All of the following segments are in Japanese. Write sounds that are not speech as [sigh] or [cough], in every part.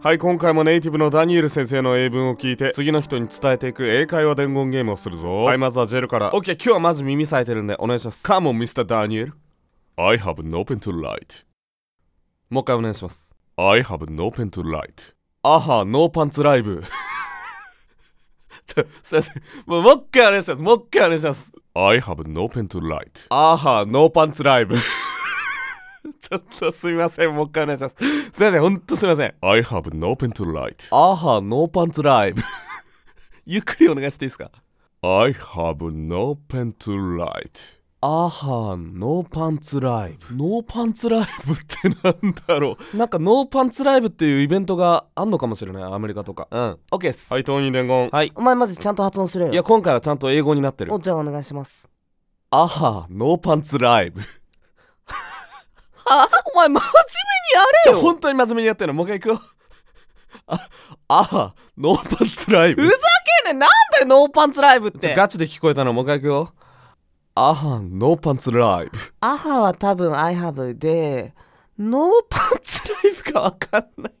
はい今回もネイティブのダニエル先生の英文を聞いて次の人に伝えていく英会話伝言ゲームをするぞはいまずはジェルからオッケー、今日はまず耳さえてるんでお願いしますカモン、ミスターダニエル。i have n open to l i g h もう一回お願いします I have n open to l i g h あはノーパンツライブちょすいませんもう一回お願いしますもう一回お願いします I have n open to i あはノーパンツライブ [laughs] ちょっとすみません、もう一回お願いします。すみません、ほんとすみません。I have no pen to write. h a no p a n t s l i v e ゆっくりお願いしていいですか ?I have no pen to write. p a n t ノーパンツライブノーパンツライブってなんだろうなんかノーパンツライブっていうイベントがあんのかもしれないアメリカとかうん OK ですはい当人伝言はいお前まずちゃんと発音するよいや今回はちゃんと英語になってるおじゃあお願いします no p ノーパンツライブあ [laughs] お前真面目にやれよ本当に真面目にやってるのもう一回行くよ [laughs] ああノーパンツライブふざけんねなんでノーパンツライブってガチで聞こえたのもう一回行くよアハノーパンツライブアハは多分 I have でノーパンツライブかわかんない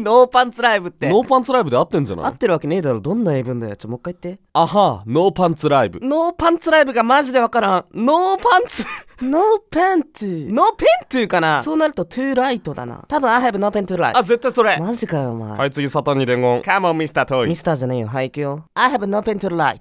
ノーパンツライブってノーパンツライブで合ってんじゃない合ってるわけねえだろどんな英文だよちょもう一回言ってあはノーパンツライブノーパンツライブがマジでわからんノーパンツノーペントゥノーペントゥかなそうなるとトゥーライトだな多分 I have no pen to t あ絶対それマジかよお前はい次サタンに伝言 Come ミスターじゃねえよはい行くよ I have no pen to t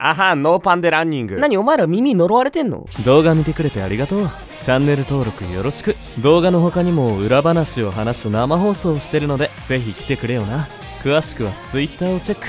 あはノーパンでランニング何お前ら耳呪われてんの動画見てくれてありがとうチャンネル登録よろしく動画の他にも裏話を話す生放送をしてるのでぜひ来てくれよな詳しくは Twitter をチェック